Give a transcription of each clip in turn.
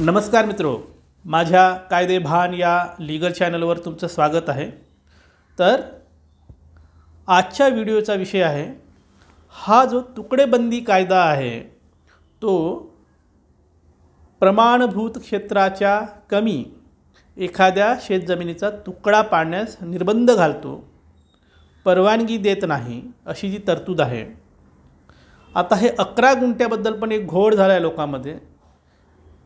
नमस्कार मित्रो माझ्या कायदे भान या लीगल चॅनलवर तुमचं स्वागत आहे तर आजच्या व्हिडिओचा विषय आहे हा जो तुकडेबंदी कायदा आहे तो प्रमाणभूत क्षेत्राच्या कमी एखाद्या शेतजमिनीचा तुकडा पाडण्यास निर्बंध घालतो परवानगी देत नाही अशी जी तरतूद आहे आता हे अकरा गुंट्याबद्दल पण एक घोड झाला आहे लोकांमध्ये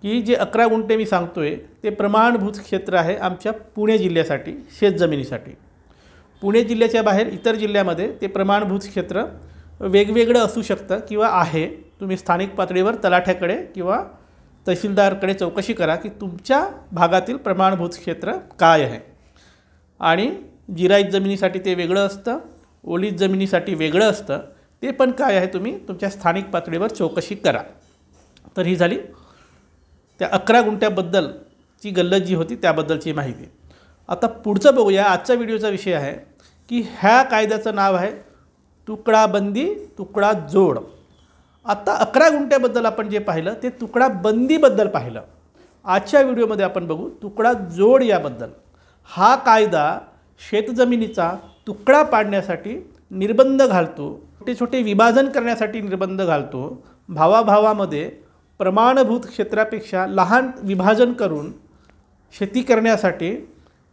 की जे अकरा गुंठे मी सांगतो आहे ते प्रमाणभूत क्षेत्र आहे आमच्या पुणे जिल्ह्यासाठी शेतजमिनीसाठी पुणे जिल्ह्याच्या बाहेर इतर जिल्ह्यामध्ये ते प्रमाणभूत क्षेत्र वेगवेगळं असू शकतं किंवा आहे तुम्ही स्थानिक पातळीवर तलाठ्याकडे किंवा तहसीलदारकडे चौकशी करा की तुमच्या भागातील प्रमाणभूत क्षेत्र काय आहे आणि जिराईत जमिनीसाठी ते वेगळं असतं ओलीत जमिनीसाठी वेगळं असतं ते पण काय आहे तुम्ही तुमच्या स्थानिक पातळीवर चौकशी करा तर ही झाली त्या अकरा गुंट्याबद्दलची गल्लत जी होती त्याबद्दलची माहिती आता पुढचं बघूया आजचा व्हिडिओचा विषय आहे की ह्या कायद्याचं नाव आहे तुकडाबंदी तुकडा जोड आत्ता अकरा गुंट्याबद्दल आपण जे पाहिलं ते तुकडाबंदीबद्दल पाहिलं आजच्या व्हिडिओमध्ये आपण बघू तुकडा जोड याबद्दल हा कायदा शेतजमिनीचा तुकडा पाडण्यासाठी निर्बंध घालतो छोटे छोटे विभाजन करण्यासाठी निर्बंध घालतो भावाभावामध्ये प्रमाणभूत क्षेत्रापेक्षा लहान विभाजन करून शेती करण्यासाठी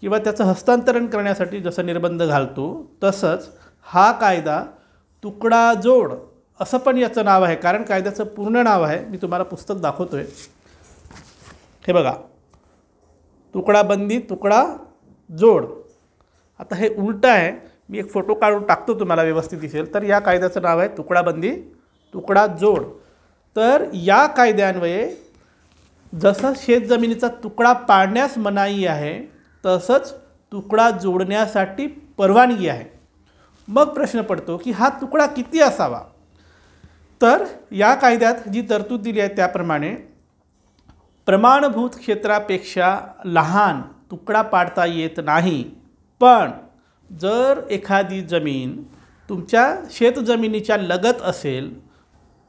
किंवा त्याचं हस्तांतरण करण्यासाठी जसं निर्बंध घालतो तसंच हा कायदा तुकडा जोड असं पण याचं नाव आहे कारण कायद्याचं पूर्ण नाव आहे मी तुम्हाला पुस्तक दाखवतो आहे हे बघा तुकडाबंदी तुकडा जोड आता हे उलटं आहे मी एक फोटो काढून टाकतो तुम्हाला व्यवस्थित दिसेल तर या कायद्याचं नाव आहे तुकडाबंदी तुकडा जोड तर या कायद्यान्वये जसं शेतजमिनीचा तुकडा पाडण्यास मनाई आहे तसंच तुकडा जोडण्यासाठी परवानगी आहे मग प्रश्न पडतो की हा तुकडा किती असावा तर या कायद्यात जी तरतूद दिली आहे त्याप्रमाणे प्रमाणभूत क्षेत्रापेक्षा लहान तुकडा पाडता येत नाही पण जर एखादी जमीन तुमच्या शेतजमिनीच्या लगत असेल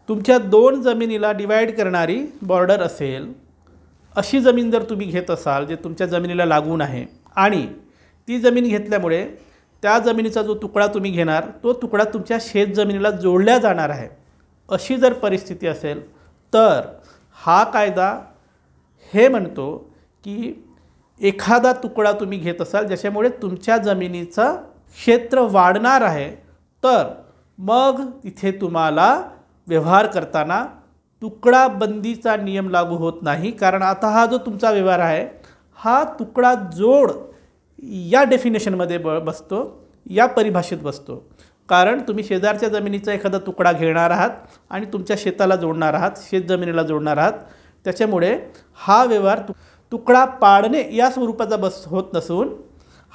तुमच्या दोन जमिनीला डिवाईड करणारी बॉर्डर असेल अशी जमीन जर तुम्ही घेत असाल जे तुमच्या जमिनीला लागून आहे आणि ती जमीन घेतल्यामुळे त्या जमिनीचा जो तुकडा तुम्ही घेणार तो तुकडा तुमच्या शेत जमिनीला जोडल्या जाणार आहे अशी जर परिस्थिती असेल तर हा कायदा हे म्हणतो की एखादा तुकडा तुम्ही घेत असाल ज्याच्यामुळे तुमच्या जमिनीचं क्षेत्र वाढणार आहे तर मग तिथे तुम्हाला व्यवहार करताना तुकडाबंदीचा नियम लागू होत नाही कारण आता हा जो तुमचा व्यवहार आहे हा तुकडा जोड या डेफिनेशनमध्ये ब बसतो या परिभाषेत बसतो कारण तुम्ही शेजारच्या जमिनीचा एखादा तुकडा घेणार आहात आणि तुमच्या शेताला जोडणार आहात शेत जमिनीला जोडणार आहात त्याच्यामुळे हा व्यवहार तु तुकडा पाडणे या स्वरूपाचा बस होत नसून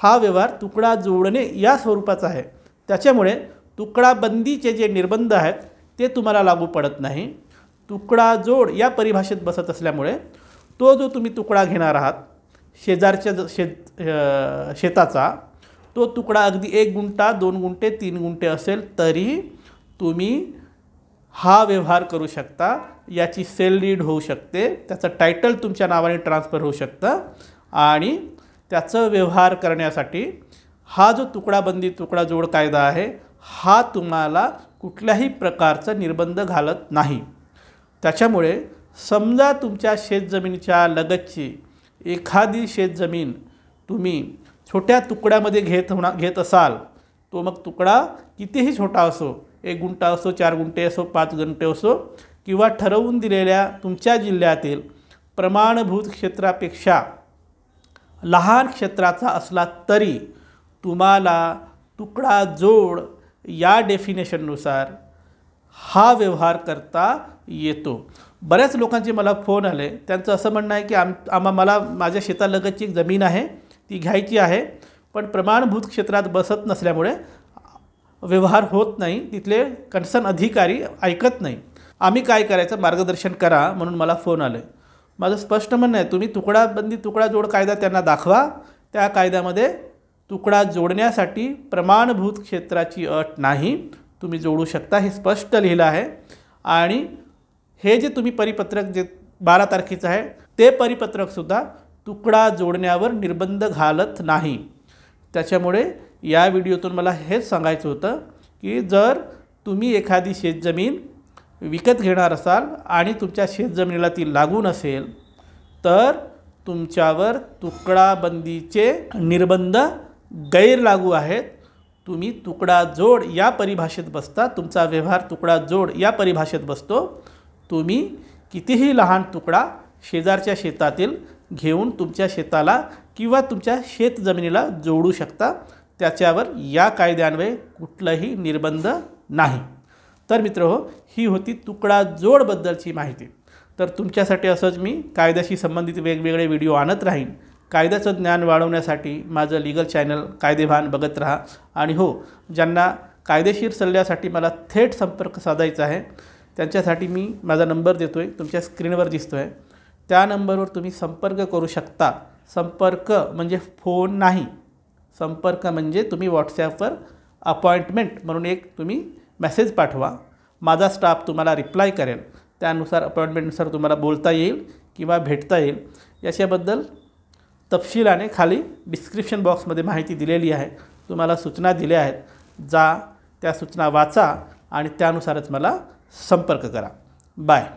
हा व्यवहार तुकडा जोडणे या स्वरूपाचा आहे त्याच्यामुळे तुकडाबंदीचे जे निर्बंध आहेत ते तुम्हाला लागू पडत नाही तुकडा जोड या परिभाषेत बसत असल्यामुळे तो जो तुम्ही तुकडा घेणार आहात शेजारच्या शेत शेताचा तो तुकडा अगदी एक गुंठा दोन गुंठे तीन गुंठे असेल तरी तुम्ही हा व्यवहार करू शकता याची सेल रीड होऊ शकते त्याचं टायटल तुमच्या नावाने ट्रान्सफर होऊ शकतं आणि त्याचं व्यवहार करण्यासाठी हा जो तुकडाबंदी तुकडा जोड कायदा आहे हा तुम्हाला कुठल्याही प्रकारचा निर्बंध घालत नाही त्याच्यामुळे समजा तुमच्या शेतजमिनीच्या लगतची एखादी शेतजमीन तुम्ही छोट्या तुकड्यामध्ये घेत होणा घेत असाल तो मग तुकडा कितीही छोटा असो एक गुंठा असो चार गुंठे असो पाच गुंठे असो किंवा ठरवून दिलेल्या तुमच्या जिल्ह्यातील प्रमाणभूत क्षेत्रापेक्षा लहान क्षेत्राचा असला तरी तुम्हाला तुकडा जोड या डेफिनेशननुसार हा व्यवहार करता येतो बऱ्याच लोकांचे मला फोन आले त्यांचं असं म्हणणं आहे की आम आम्हा मला माझ्या शेतालगतची एक जमीन आहे ती घ्यायची आहे पण प्रमाणभूत क्षेत्रात बसत नसल्यामुळे व्यवहार होत नाही तिथले कन्सर्न अधिकारी ऐकत नाही आम्ही काय करायचं मार्गदर्शन करा म्हणून मला फोन आले माझं स्पष्ट म्हणणं आहे तुम्ही तुकडाबंदी तुकडा जोड कायदा त्यांना दाखवा त्या कायद्यामध्ये तुकडा जोडण्यासाठी प्रमाणभूत क्षेत्राची अट नाही तुम्ही जोडू शकता हे स्पष्ट लिहिलं आहे आणि हे जे तुम्ही परिपत्रक जे बारा तारखेचं आहे ते परिपत्रकसुद्धा तुकडा जोडण्यावर निर्बंध घालत नाही त्याच्यामुळे या व्हिडिओतून मला हेच सांगायचं होतं की जर तुम्ही एखादी शेतजमीन विकत घेणार असाल आणि तुमच्या शेतजमिनीला ती लागून असेल तर तुमच्यावर तुकडाबंदीचे निर्बंध गैर लागू आहेत तुम्ही तुकडा जोड या परिभाषेत बसता तुमचा व्यवहार तुकडा जोड या परिभाषेत बसतो तुम्ही कितीही लहान तुकडा शेजारच्या शेतातील घेऊन तुमच्या शेताला किंवा तुमच्या शेत जमिनीला जोडू शकता त्याच्यावर या कायद्यान्वये कुठलंही निर्बंध नाही तर मित्र हो ही होती तुकडा जोडबद्दलची माहिती तर तुमच्यासाठी असंच मी कायद्याशी संबंधित वेगवेगळे व्हिडिओ आणत राहीन कायद्याचं ज्ञान वाढवण्यासाठी माझं लिगल चॅनल कायदेभान बघत राहा आणि हो ज्यांना कायदेशीर सल्ल्यासाठी मला थेट संपर्क साधायचा आहे त्यांच्यासाठी मी माझा नंबर देतो आहे तुमच्या स्क्रीनवर दिसतो आहे त्या नंबरवर तुम्ही संपर्क करू शकता संपर्क म्हणजे फोन नाही संपर्क म्हणजे तुम्ही व्हॉट्सॲपवर अपॉइंटमेंट म्हणून एक तुम्ही मेसेज पाठवा माझा स्टाफ तुम्हाला रिप्लाय करेल त्यानुसार अपॉइंटमेंटनुसार तुम्हाला बोलता येईल किंवा भेटता येईल याच्याबद्दल तपशिलाने खाली डिस्क्रिप्शन बॉक्समध्ये माहिती दिलेली आहे तुम्हाला सूचना दिल्या आहेत जा त्या सूचना वाचा आणि त्यानुसारच मला संपर्क करा बाय